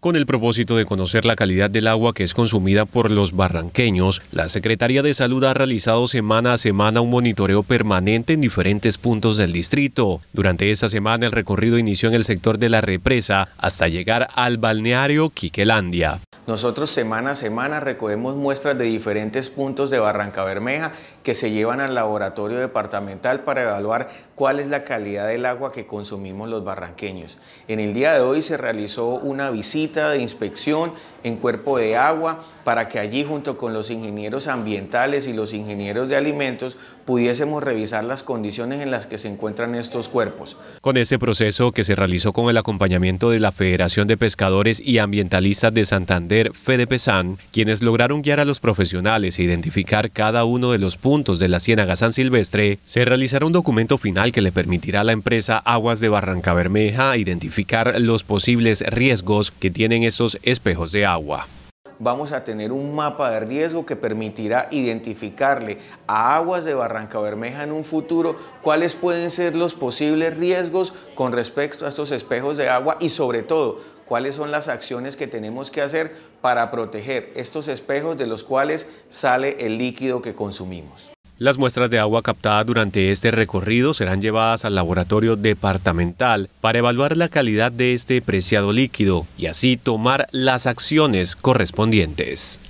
Con el propósito de conocer la calidad del agua que es consumida por los barranqueños, la Secretaría de Salud ha realizado semana a semana un monitoreo permanente en diferentes puntos del distrito. Durante esta semana el recorrido inició en el sector de la represa hasta llegar al balneario Quiquelandia. Nosotros semana a semana recogemos muestras de diferentes puntos de Barranca Bermeja que se llevan al laboratorio departamental para evaluar cuál es la calidad del agua que consumimos los barranqueños. En el día de hoy se realizó una visita de inspección en cuerpo de agua para que allí junto con los ingenieros ambientales y los ingenieros de alimentos pudiésemos revisar las condiciones en las que se encuentran estos cuerpos. Con este proceso que se realizó con el acompañamiento de la Federación de Pescadores y Ambientalistas de Santander, FEDEPESAN, quienes lograron guiar a los profesionales e identificar cada uno de los puntos de la Ciénaga San Silvestre, se realizará un documento final que le permitirá a la empresa Aguas de Barranca Bermeja identificar los posibles riesgos que tiene tienen esos espejos de agua vamos a tener un mapa de riesgo que permitirá identificarle a aguas de Barranca Bermeja en un futuro cuáles pueden ser los posibles riesgos con respecto a estos espejos de agua y sobre todo cuáles son las acciones que tenemos que hacer para proteger estos espejos de los cuales sale el líquido que consumimos. Las muestras de agua captadas durante este recorrido serán llevadas al laboratorio departamental para evaluar la calidad de este preciado líquido y así tomar las acciones correspondientes.